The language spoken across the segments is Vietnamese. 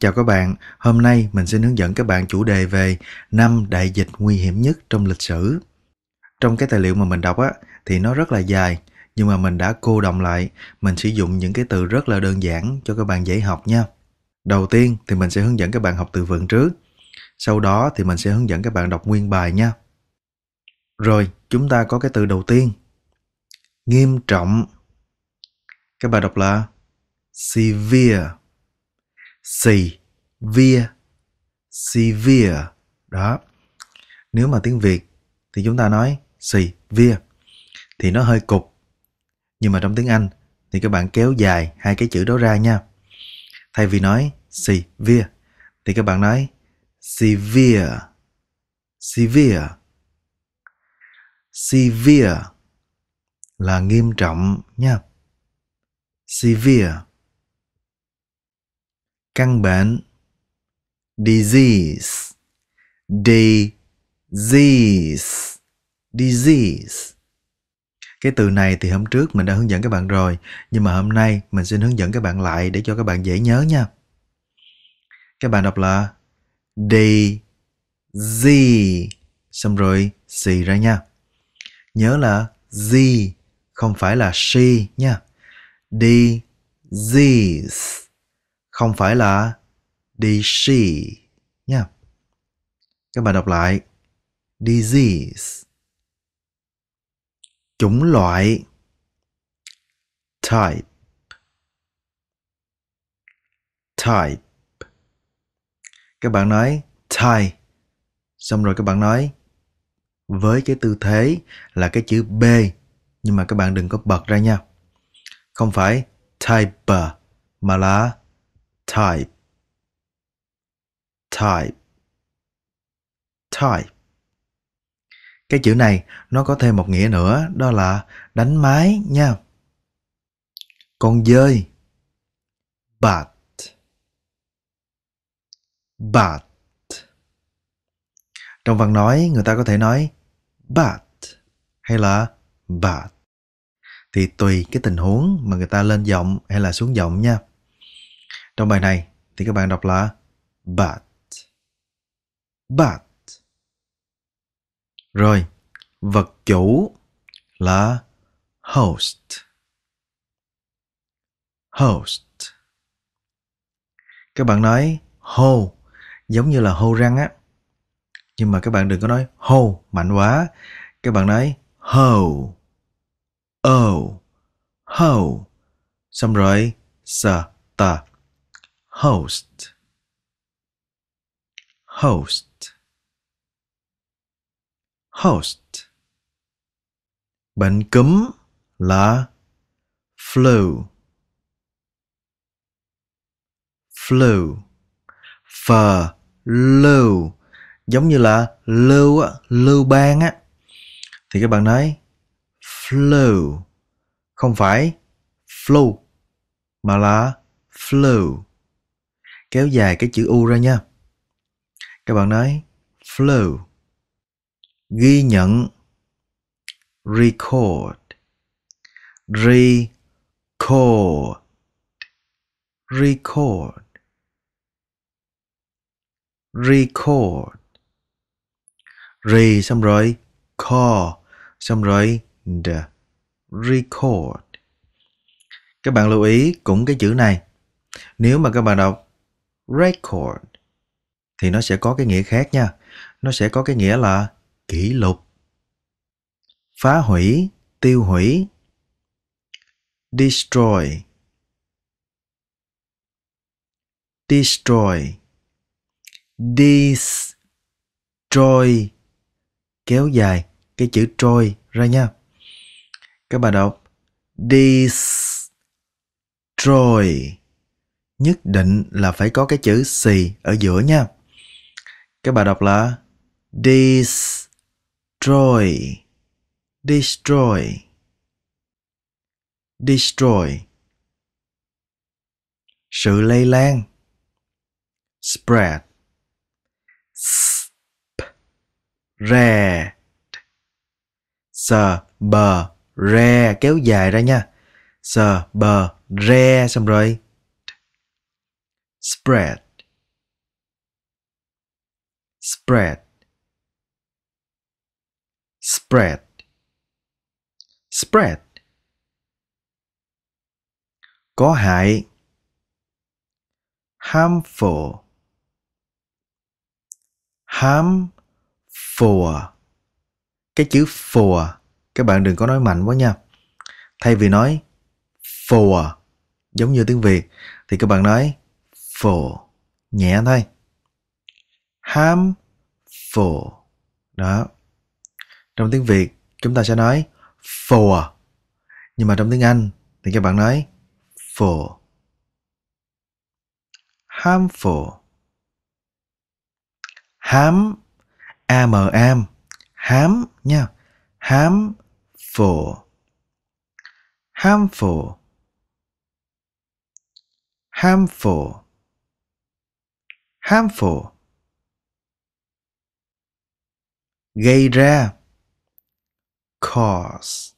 Chào các bạn, hôm nay mình sẽ hướng dẫn các bạn chủ đề về năm đại dịch nguy hiểm nhất trong lịch sử. Trong cái tài liệu mà mình đọc á thì nó rất là dài, nhưng mà mình đã cô đồng lại, mình sử dụng những cái từ rất là đơn giản cho các bạn dễ học nha. Đầu tiên thì mình sẽ hướng dẫn các bạn học từ vựng trước. Sau đó thì mình sẽ hướng dẫn các bạn đọc nguyên bài nha. Rồi, chúng ta có cái từ đầu tiên. Nghiêm trọng. Các bạn đọc là severe Severe, severe đó nếu mà tiếng việt thì chúng ta nói severe thì nó hơi cục nhưng mà trong tiếng anh thì các bạn kéo dài hai cái chữ đó ra nha thay vì nói severe thì các bạn nói severe severe severe là nghiêm trọng nha severe căn bệnh disease disease disease cái từ này thì hôm trước mình đã hướng dẫn các bạn rồi nhưng mà hôm nay mình xin hướng dẫn các bạn lại để cho các bạn dễ nhớ nha các bạn đọc là d z xong rồi xì ra nha nhớ là z không phải là she nha d z's không phải là disease nha. Các bạn đọc lại disease chủng loại type type các bạn nói type xong rồi các bạn nói với cái tư thế là cái chữ b nhưng mà các bạn đừng có bật ra nha không phải type mà là type type type cái chữ này nó có thêm một nghĩa nữa đó là đánh máy nha con dơi bat bat trong văn nói người ta có thể nói bat hay là bat thì tùy cái tình huống mà người ta lên giọng hay là xuống giọng nha trong bài này thì các bạn đọc là but. But. Rồi, vật chủ là host. Host. Các bạn nói hô giống như là hô răng á. Nhưng mà các bạn đừng có nói hô mạnh quá. Các bạn nói ho. Oh. Ho. Xong rồi sa ta host host host bệnh cúm là flu flu phờ lưu giống như là lưu á lưu ban á thì các bạn nói flu không phải flu mà là flu kéo dài cái chữ U ra nha. Các bạn nói flow, ghi nhận, record, record, record, record. Re xong rồi, call, xong rồi, the, record. Các bạn lưu ý cũng cái chữ này. Nếu mà các bạn đọc record thì nó sẽ có cái nghĩa khác nha. Nó sẽ có cái nghĩa là kỷ lục. Phá hủy, tiêu hủy. Destroy. Destroy. Destroy. Kéo dài cái chữ trôi ra nha. Các bạn đọc destroy nhất định là phải có cái chữ xì ở giữa nha. Các bạn đọc là destroy, destroy, destroy. Sự lây lan spread spread sờ bờ re kéo dài ra nha sờ bờ re xong rồi spread spread spread spread có hại harmful harmful cái chữ for các bạn đừng có nói mạnh quá nha thay vì nói for giống như tiếng việt thì các bạn nói phổ nhẹ thôi ham phổ đó trong tiếng việt chúng ta sẽ nói for nhưng mà trong tiếng anh thì các bạn nói for harmful hám am am hám nha hám phổ harmful harmful harmful gây ra cause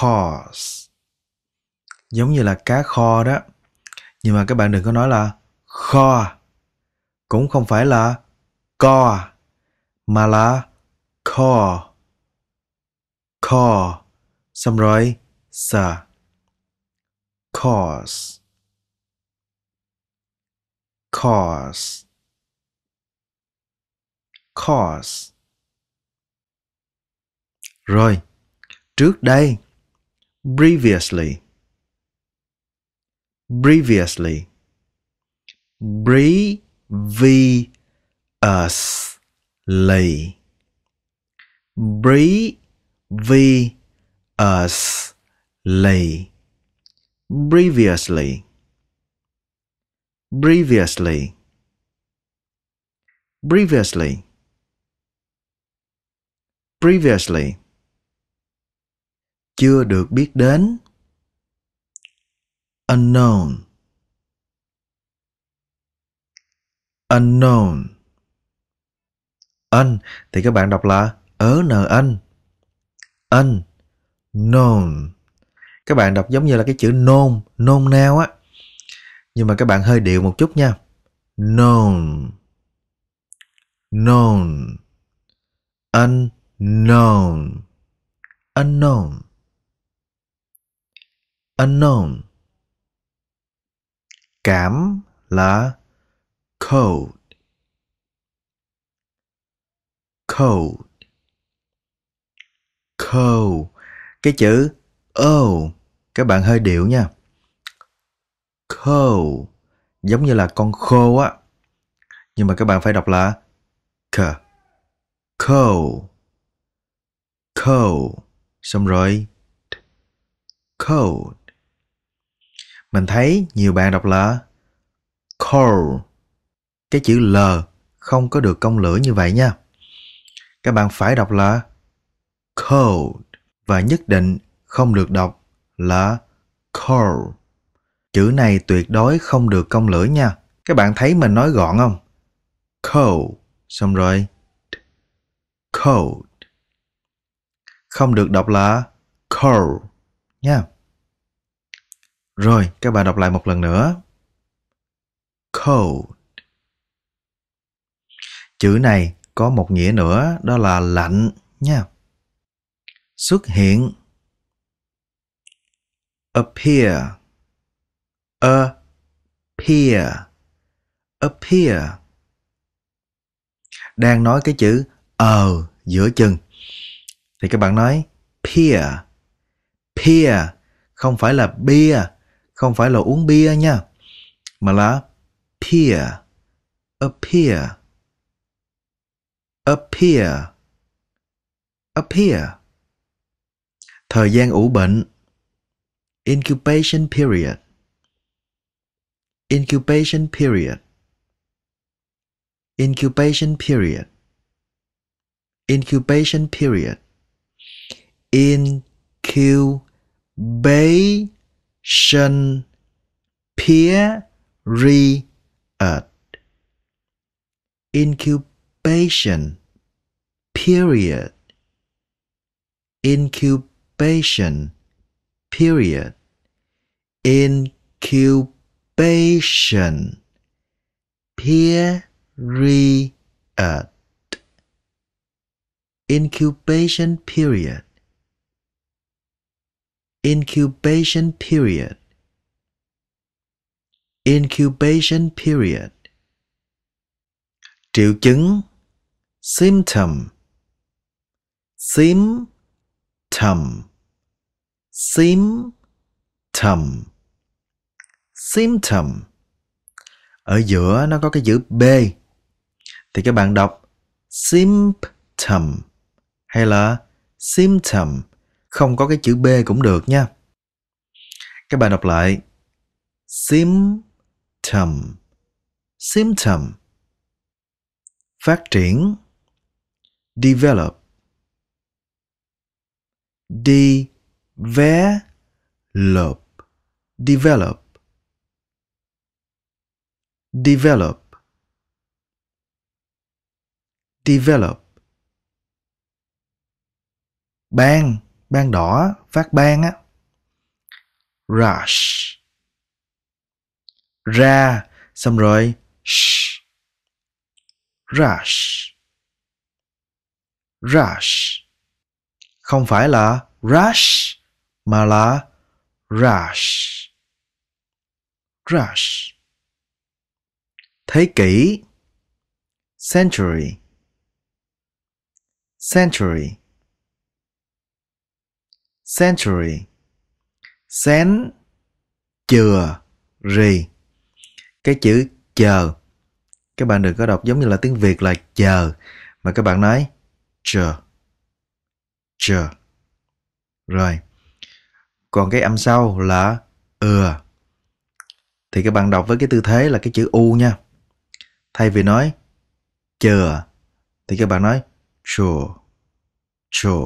cause giống như là cá kho đó nhưng mà các bạn đừng có nói là kho cũng không phải là co mà là co co xong rồi sa cause cause cause rồi trước đây previously previously previously previously previously Previously. Previously. Previously. Chưa được biết đến. Unknown. Unknown. Anh thì các bạn đọc là ở n anh. unknown, Các bạn đọc giống như là cái chữ nôn, nôn nao á nhưng mà các bạn hơi điệu một chút nha known known unknown unknown unknown cảm là cold cold cold cái chữ o oh, các bạn hơi điệu nha coal giống như là con khô á nhưng mà các bạn phải đọc là k coal coal xong rồi cold mình thấy nhiều bạn đọc là cold cái chữ l không có được cong lưỡi như vậy nha các bạn phải đọc là cold và nhất định không được đọc là cold Chữ này tuyệt đối không được cong lưỡi nha. Các bạn thấy mình nói gọn không? Cold. Xong rồi. Cold. Không được đọc là cold nha. Rồi, các bạn đọc lại một lần nữa. Cold. Chữ này có một nghĩa nữa đó là lạnh nha. Xuất hiện appear appear appear đang nói cái chữ ờ giữa chừng thì các bạn nói peer peer không phải là bia không phải là uống bia nha mà là peer appear appear appear thời gian ủ bệnh incubation period Incubation period. Incubation period. Incubation period. Incubation period. Incubation period. Incubation period. Incubation patient period incubation period incubation period incubation period triệu chứng symptom symptom symptom symptom ở giữa nó có cái chữ b thì các bạn đọc symptom hay là symptom không có cái chữ b cũng được nha các bạn đọc lại symptom symptom phát triển develop develop develop develop develop ban ban đỏ phát ban á rush ra xong rồi sh, rush rush không phải là rush mà là rush rush thế kỷ century century century xén chừa rì cái chữ chờ các bạn đừng có đọc giống như là tiếng việt là chờ mà các bạn nói chờ chờ rồi còn cái âm sau là ừa thì các bạn đọc với cái tư thế là cái chữ u nha Thay vì nói chờ thì các bạn nói chờ chờ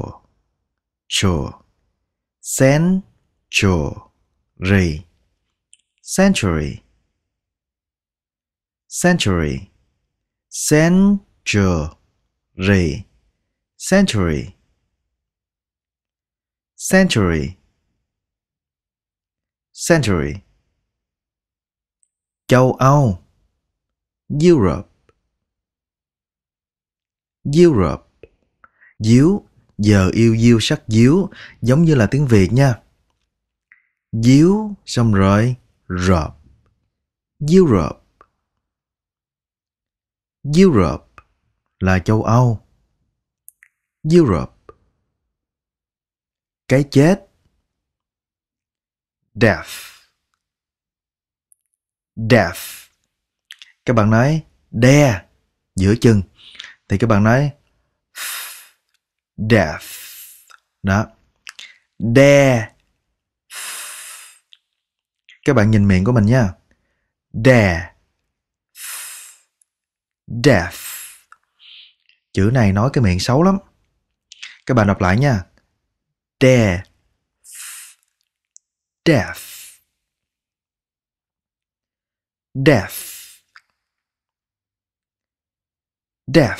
chờ sen chờ rì century century century century century century châu Âu Europe. Europe. Díu, giờ yêu diêu sắc díu, giống như là tiếng Việt nha. Díu, xong rồi, rộp. Europe. Europe là châu Âu. Europe. Cái chết. Death. Death các bạn nói đe giữa chân thì các bạn nói death đó đe các bạn nhìn miệng của mình nha đè death chữ này nói cái miệng xấu lắm các bạn đọc lại nha đè death death Death.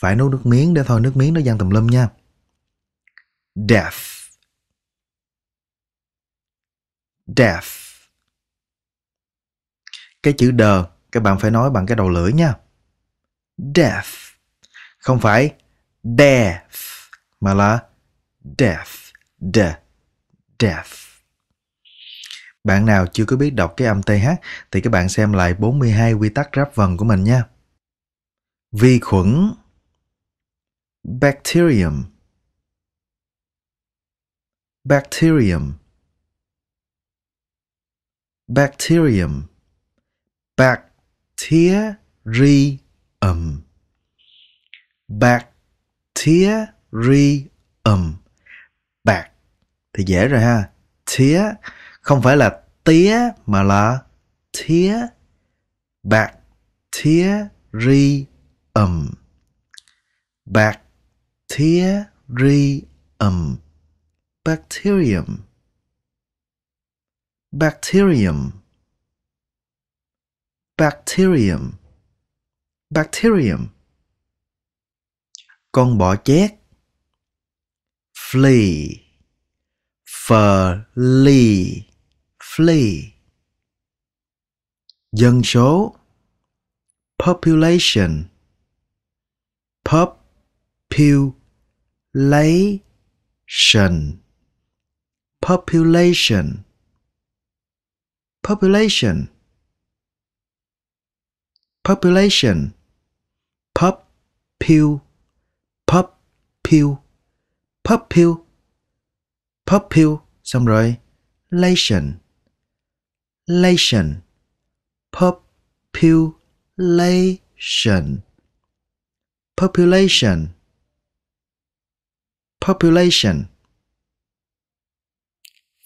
Phải nấu nước miếng để thôi nước miếng nó giăng tùm lum nha. Death. Death. Cái chữ đờ các bạn phải nói bằng cái đầu lưỡi nha. Death. Không phải death mà là death. D. Death. Bạn nào chưa có biết đọc cái âm TH thì các bạn xem lại 42 quy tắc ráp vần của mình nha vi khuẩn bacterium bacterium bacterium bacterium bacterium bạc thì dễ rồi ha tía không phải là tía mà là tía bacterium um bacterium bacterium bacterium bacterium bacterium con bọ chét flea flea flea dân số population population population population population pop pew pop pew pop pew pop pew xong rồi lation lation population population population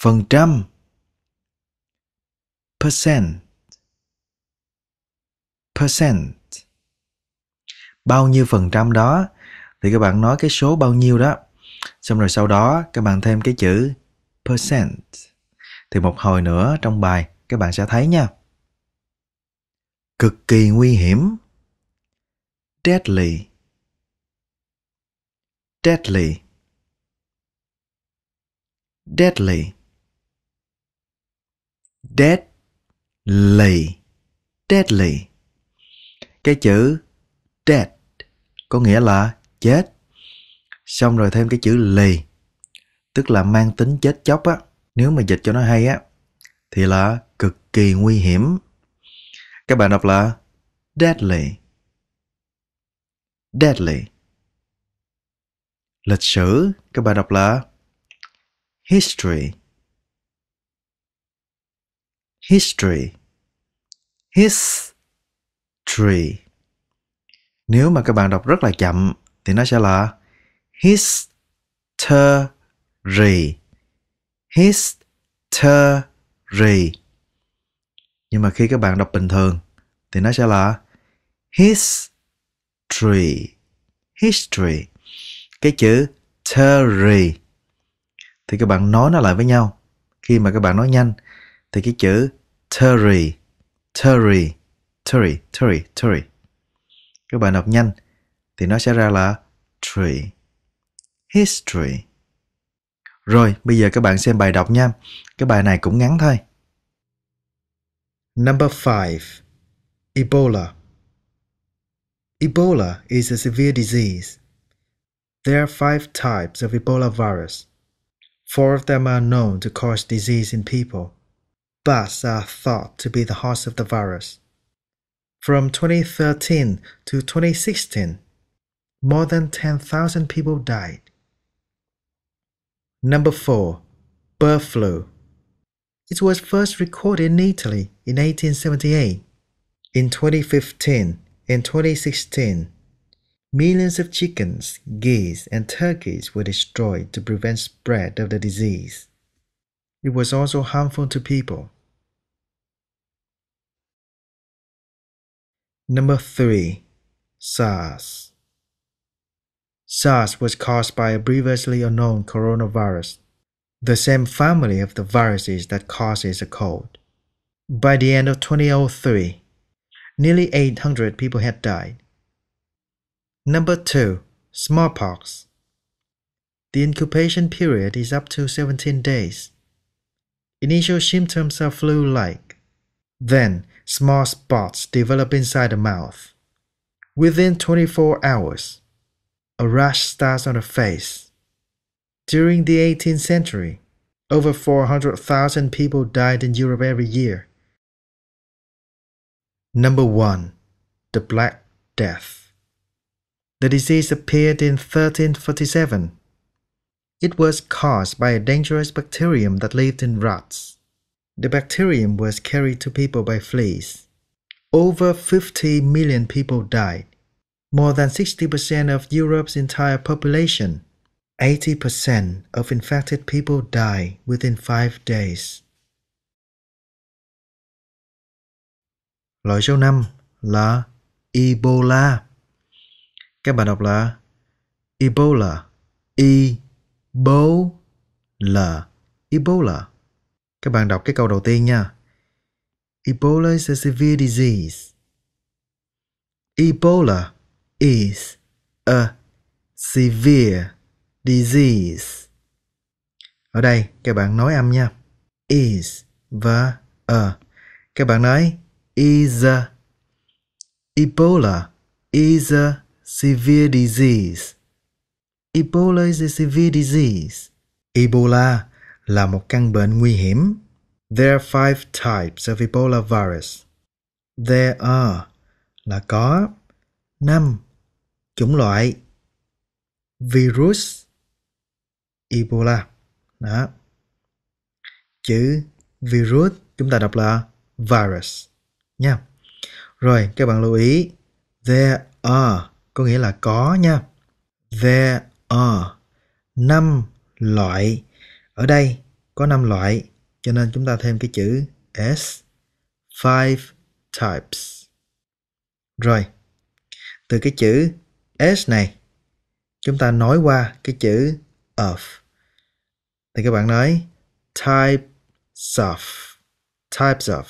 phần trăm percent percent bao nhiêu phần trăm đó thì các bạn nói cái số bao nhiêu đó xong rồi sau đó các bạn thêm cái chữ percent thì một hồi nữa trong bài các bạn sẽ thấy nha cực kỳ nguy hiểm deadly deadly deadly deadly deadly cái chữ dead có nghĩa là chết xong rồi thêm cái chữ lì tức là mang tính chết chóc á nếu mà dịch cho nó hay á thì là cực kỳ nguy hiểm các bạn đọc là deadly deadly lịch sử các bạn đọc là history history history nếu mà các bạn đọc rất là chậm thì nó sẽ là history history nhưng mà khi các bạn đọc bình thường thì nó sẽ là history history cái chữ Terry thì các bạn nói nó lại với nhau khi mà các bạn nói nhanh thì cái chữ Terry Terry Terry Terry Terry các bạn đọc nhanh thì nó sẽ ra là tree history rồi bây giờ các bạn xem bài đọc nha cái bài này cũng ngắn thôi Number 5 Ebola Ebola is a severe disease There are five types of Ebola virus. Four of them are known to cause disease in people. Bats are thought to be the host of the virus. From 2013 to 2016, more than 10,000 people died. Number 4. Bird flu. It was first recorded in Italy in 1878. In 2015 and 2016, Millions of chickens, geese, and turkeys were destroyed to prevent spread of the disease. It was also harmful to people. Number 3. SARS SARS was caused by a previously unknown coronavirus, the same family of the viruses that causes a cold. By the end of 2003, nearly 800 people had died Number 2. Smallpox. The incubation period is up to 17 days. Initial symptoms are flu like. Then, small spots develop inside the mouth. Within 24 hours, a rash starts on the face. During the 18th century, over 400,000 people died in Europe every year. Number 1. The Black Death. The disease appeared in 1347. It was caused by a dangerous bacterium that lived in rats. The bacterium was carried to people by fleas. Over 50 million people died, more than 60% of Europe's entire population. 80% of infected people die within five days. Loại số 5 là Ebola. Các bạn đọc là Ebola. e Ebola. Ebola. Các bạn đọc cái câu đầu tiên nha. Ebola is a severe disease. Ebola is a severe disease. Ở đây các bạn nói âm nha. Is và a. Các bạn nói is a. Ebola is a severe disease. Ebola is a severe disease. Ebola là một căn bệnh nguy hiểm. There are five types of Ebola virus. There are là có. năm Chủng loại virus Ebola. Đó. Chữ virus chúng ta đọc là virus nha. Rồi các bạn lưu ý there are có nghĩa là có nha. There are năm loại. Ở đây có năm loại cho nên chúng ta thêm cái chữ s. Five types. Rồi. Từ cái chữ s này chúng ta nói qua cái chữ of. Thì các bạn nói types of. Types of.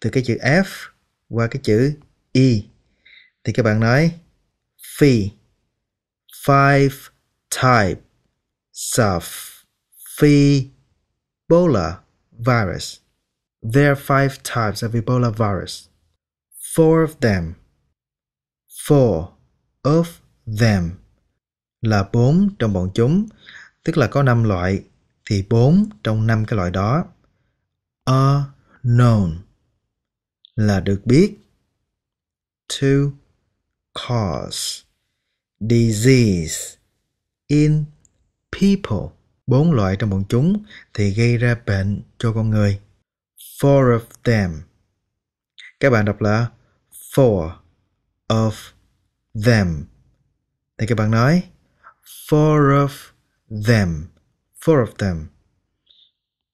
Từ cái chữ f qua cái chữ e thì các bạn nói phi five type of phi Ebola virus. There are five types of Ebola virus. Four of them. Four of them là bốn trong bọn chúng, tức là có năm loại thì bốn trong năm cái loại đó are known là được biết. Two cause disease in people bốn loại trong bọn chúng thì gây ra bệnh cho con người four of them các bạn đọc là four of them thì các bạn nói four of them four of them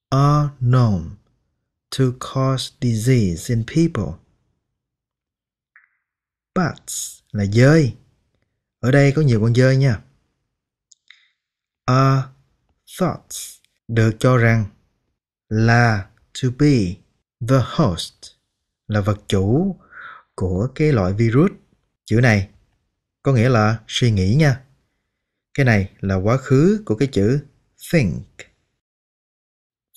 are known to cause disease in people but là dơi. Ở đây có nhiều con dơi nha. A thoughts được cho rằng là to be the host là vật chủ của cái loại virus. Chữ này có nghĩa là suy nghĩ nha. Cái này là quá khứ của cái chữ think.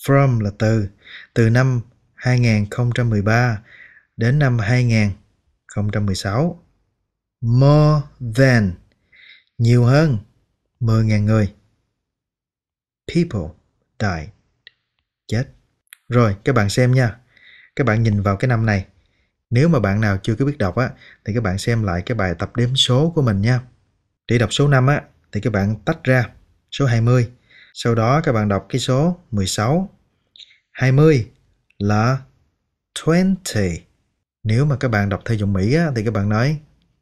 From là từ, từ năm 2013 đến năm 2016 more than nhiều hơn 10.000 người. People died. Chết. Rồi, các bạn xem nha. Các bạn nhìn vào cái năm này. Nếu mà bạn nào chưa có biết đọc á, thì các bạn xem lại cái bài tập đếm số của mình nha. Để đọc số 5 á, thì các bạn tách ra số 20. Sau đó các bạn đọc cái số 16. 20 là 20. Nếu mà các bạn đọc theo giọng Mỹ á, thì các bạn nói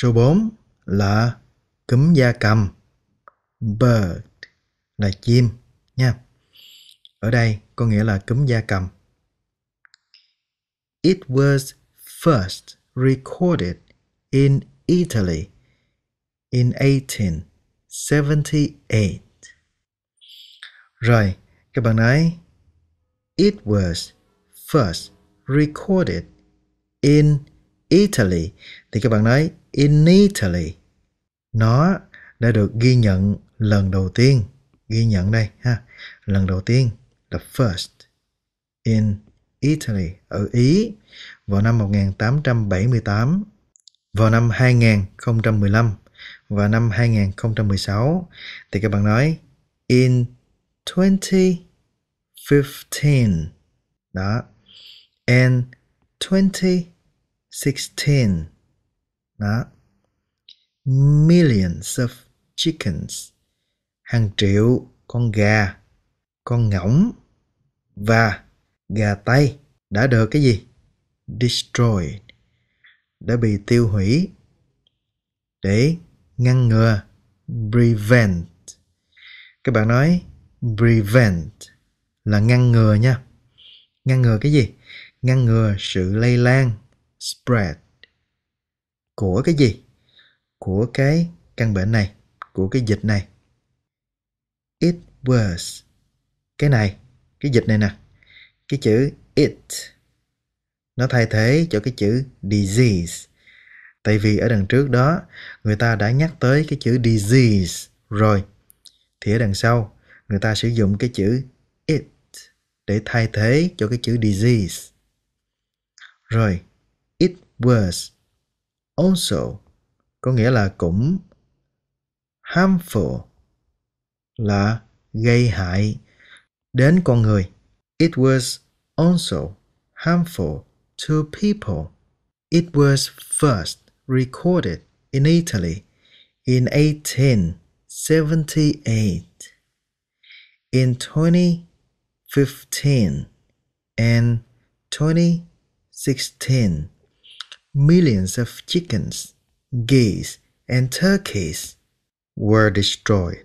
Số 4 là cúm da cầm. Bird là chim nha. Ở đây có nghĩa là cúm da cầm. It was first recorded in Italy in 1878. Rồi, các bạn nói It was first recorded in Italy thì các bạn nói in Italy nó đã được ghi nhận lần đầu tiên ghi nhận đây ha lần đầu tiên the first in Italy ở Ý vào năm 1878 vào năm 2015 và năm 2016 thì các bạn nói in 2015 đó and 2016 đó millions of chickens hàng triệu con gà con ngỗng và gà tây đã được cái gì destroyed đã bị tiêu hủy để ngăn ngừa prevent các bạn nói prevent là ngăn ngừa nha ngăn ngừa cái gì ngăn ngừa sự lây lan spread của cái gì của cái căn bệnh này của cái dịch này it was cái này cái dịch này nè cái chữ it nó thay thế cho cái chữ disease tại vì ở đằng trước đó người ta đã nhắc tới cái chữ disease rồi thì ở đằng sau người ta sử dụng cái chữ it để thay thế cho cái chữ disease rồi it was also có nghĩa là cũng harmful là gây hại đến con người. It was also harmful to people. It was first recorded in Italy in 1878. In 2015 and 2016 millions of chickens, geese, and turkeys were destroyed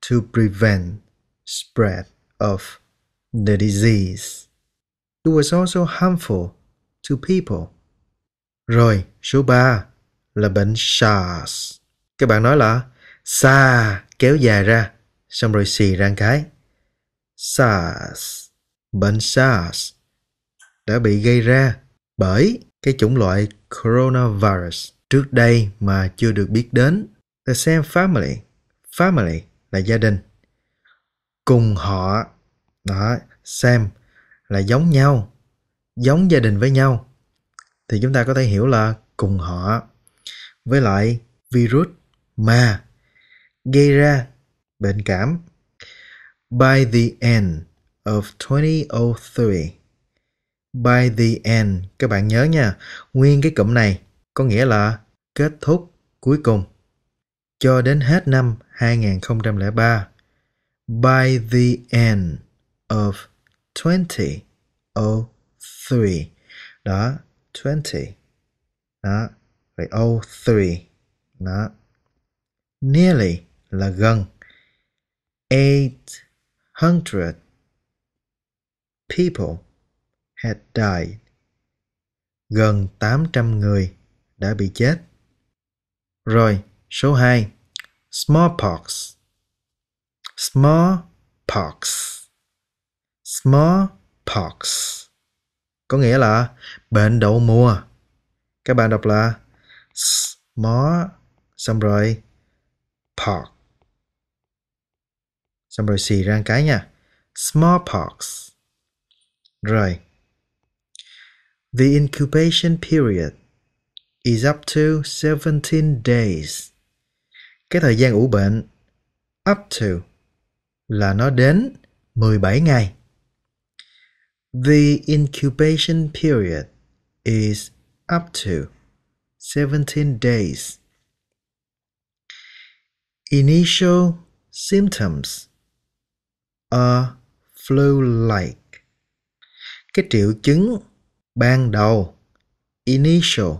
to prevent spread of the disease. It was also harmful to people. Rồi, số 3 là bệnh SARS. Các bạn nói là xa kéo dài ra, xong rồi xì ra cái. SARS, bệnh SARS đã bị gây ra bởi cái chủng loại coronavirus trước đây mà chưa được biết đến. The same family. Family là gia đình. Cùng họ. Đó, same là giống nhau. Giống gia đình với nhau. Thì chúng ta có thể hiểu là cùng họ. Với lại virus mà gây ra bệnh cảm. By the end of 2003, by the end các bạn nhớ nha nguyên cái cụm này có nghĩa là kết thúc cuối cùng cho đến hết năm 2003 by the end of 2003 đó 20 đó vậy 03 đó nearly là gần 800 people had died. Gần 800 người đã bị chết. Rồi, số 2. Smallpox. Smallpox. Smallpox. Có nghĩa là bệnh đậu mùa. Các bạn đọc là small xong rồi pox. Xong rồi xì ra cái nha. Smallpox. Rồi, The incubation period is up to 17 days. Cái thời gian ủ bệnh up to là nó đến 17 ngày. The incubation period is up to 17 days. Initial symptoms are flu-like. Cái triệu chứng ban đầu initial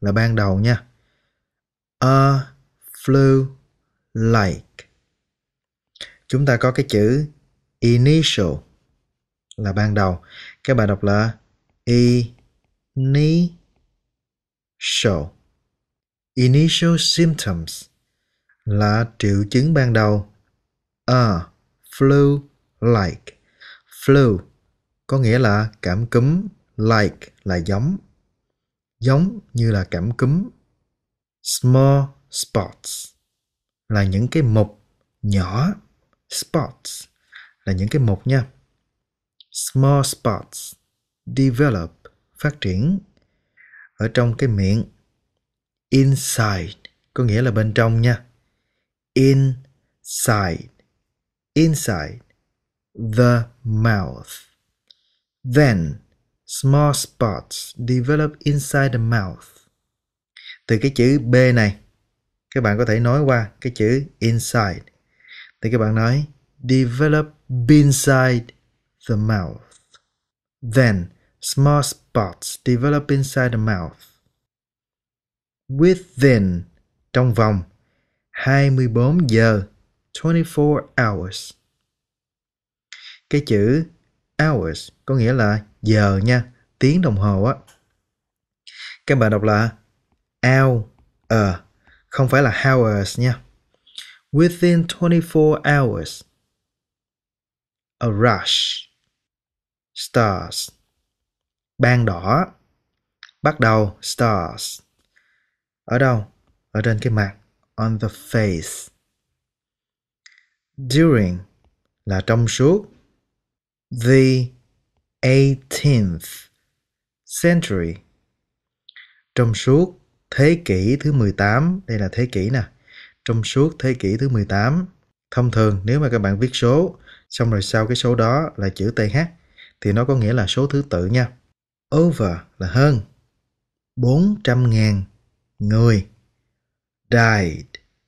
là ban đầu nha a flew like chúng ta có cái chữ initial là ban đầu các bạn đọc là initial initial symptoms là triệu chứng ban đầu a flu like flu có nghĩa là cảm cúm Like là giống. Giống như là cảm cúm. Small spots là những cái mục nhỏ. Spots là những cái mục nha. Small spots develop phát triển ở trong cái miệng. Inside có nghĩa là bên trong nha. Inside inside the mouth. Then small spots develop inside the mouth. Từ cái chữ B này, các bạn có thể nói qua cái chữ inside. Thì các bạn nói develop inside the mouth. Then small spots develop inside the mouth. Within trong vòng 24 giờ 24 hours. Cái chữ hours có nghĩa là giờ nha tiếng đồng hồ á các bạn đọc là hour không phải là hours nha within 24 hours a rush stars ban đỏ bắt đầu stars ở đâu ở trên cái mặt on the face during là trong suốt the 18th century. Trong suốt thế kỷ thứ 18, đây là thế kỷ nè. Trong suốt thế kỷ thứ 18, thông thường nếu mà các bạn viết số xong rồi sau cái số đó là chữ TH thì nó có nghĩa là số thứ tự nha. Over là hơn 400.000 người died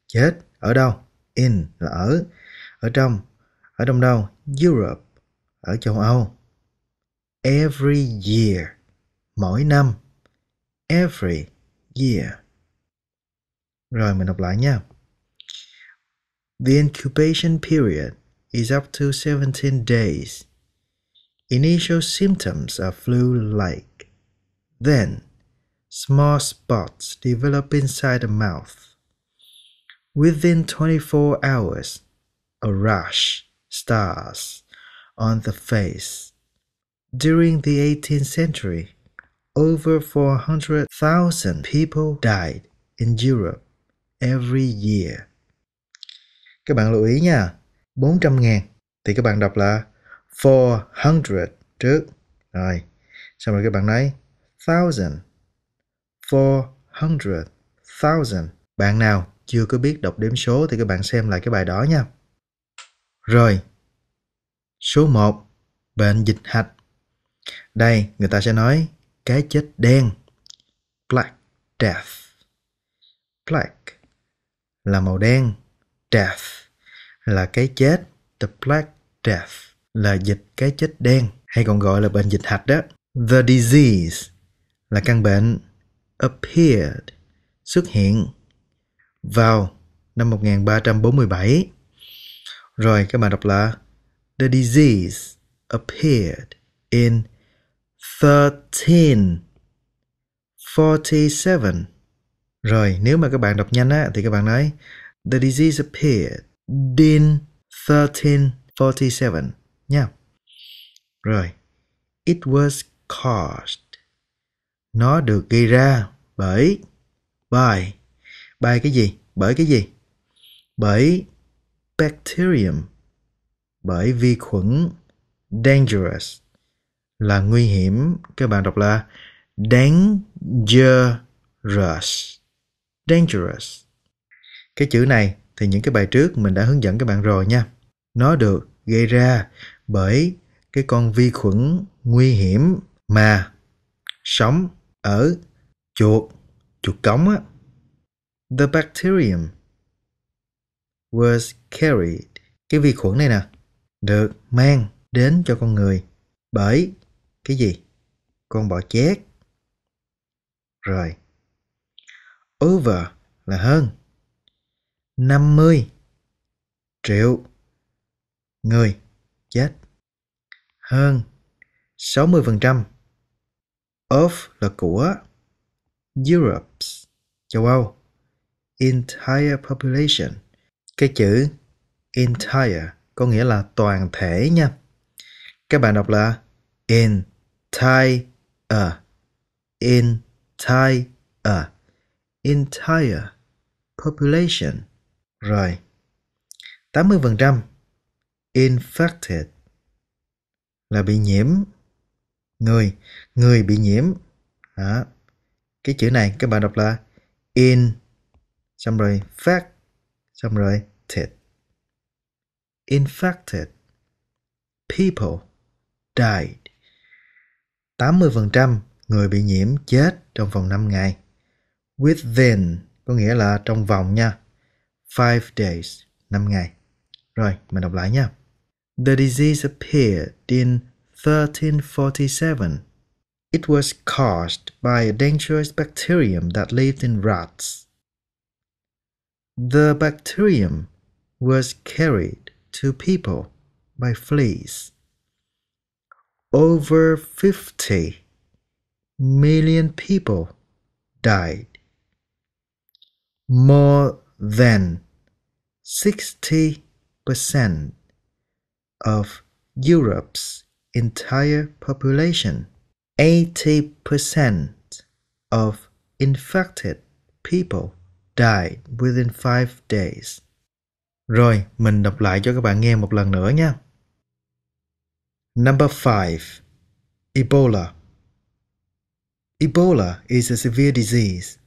chết ở đâu? In là ở ở trong ở trong đâu? Europe ở châu Âu every year mỗi năm every year rồi mình đọc lại nha The incubation period is up to 17 days. Initial symptoms are flu-like. Then, small spots develop inside the mouth. Within 24 hours, a rash starts on the face During the 18th century, over 400,000 people died in Europe every year. Các bạn lưu ý nha, 400 ngàn thì các bạn đọc là 400 trước. Rồi, xong rồi các bạn nói thousand, 400, thousand. Bạn nào chưa có biết đọc đếm số thì các bạn xem lại cái bài đó nha. Rồi, số 1, bệnh dịch hạch đây, người ta sẽ nói cái chết đen. Black death. Black là màu đen. Death là cái chết. The black death là dịch cái chết đen hay còn gọi là bệnh dịch hạch đó. The disease là căn bệnh appeared xuất hiện vào năm 1347. Rồi các bạn đọc là The disease appeared in thirteen forty seven rồi nếu mà các bạn đọc nhanh á thì các bạn nói the disease appeared in thirteen forty seven nha rồi it was caused nó được gây ra bởi by by cái gì bởi cái gì bởi bacterium bởi vi khuẩn dangerous là nguy hiểm các bạn đọc là dangerous dangerous cái chữ này thì những cái bài trước mình đã hướng dẫn các bạn rồi nha nó được gây ra bởi cái con vi khuẩn nguy hiểm mà sống ở chuột chuột cống á the bacterium was carried cái vi khuẩn này nè được mang đến cho con người bởi cái gì? Con bỏ chết Rồi. Over là hơn. 50 triệu người chết. Hơn 60% of là của Europe, châu Âu. Entire population. Cái chữ entire có nghĩa là toàn thể nha. Các bạn đọc là entire Entire, entire, entire population. Rồi. 80% infected là bị nhiễm người người bị nhiễm đó. cái chữ này các bạn đọc là in xong rồi fact xong rồi ted infected people died 80% người bị nhiễm chết trong vòng 5 ngày. Within có nghĩa là trong vòng nha. 5 days, 5 ngày. Rồi, mình đọc lại nha. The disease appeared in 1347. It was caused by a dangerous bacterium that lived in rats. The bacterium was carried to people by fleas. over 50 million people died. More than 60% of Europe's entire population, 80% of infected people died within 5 days. Rồi, mình đọc lại cho các bạn nghe một lần nữa nha. Number 5 Ebola. Ebola is a severe disease.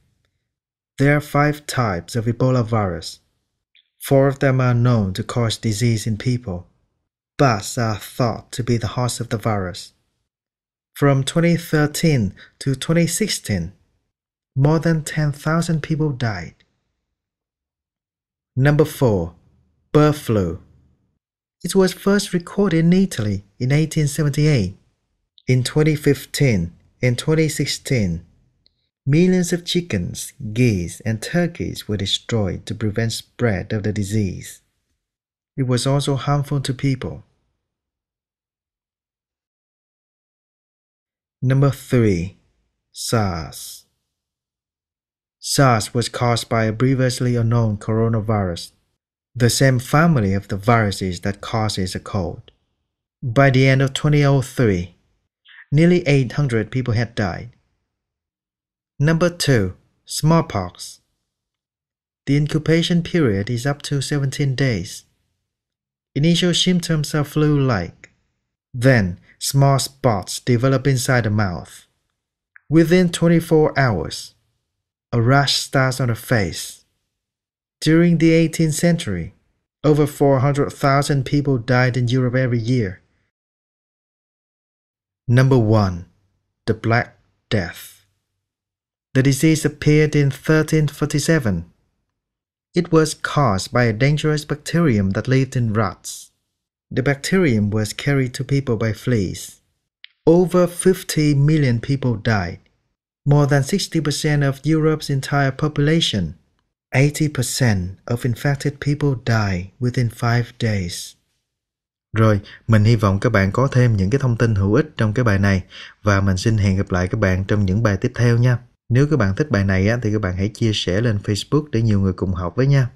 There are five types of Ebola virus. Four of them are known to cause disease in people. Bats are thought to be the host of the virus. From 2013 to 2016, more than 10,000 people died. Number 4 Bird flu. It was first recorded in Italy in 1878. In 2015 and 2016, millions of chickens, geese, and turkeys were destroyed to prevent spread of the disease. It was also harmful to people. Number 3. SARS SARS was caused by a previously unknown coronavirus the same family of the viruses that causes a cold. By the end of 2003, nearly 800 people had died. Number 2. Smallpox. The incubation period is up to 17 days. Initial symptoms are flu like. Then, small spots develop inside the mouth. Within 24 hours, a rash starts on the face during the 18th century, over 400,000 people died in Europe every year. Number 1. The Black Death. The disease appeared in 1347. It was caused by a dangerous bacterium that lived in rats. The bacterium was carried to people by fleas. Over 50 million people died, more than 60% of Europe's entire population. 80% of infected people die within 5 days. Rồi, mình hy vọng các bạn có thêm những cái thông tin hữu ích trong cái bài này và mình xin hẹn gặp lại các bạn trong những bài tiếp theo nha. Nếu các bạn thích bài này á, thì các bạn hãy chia sẻ lên Facebook để nhiều người cùng học với nha.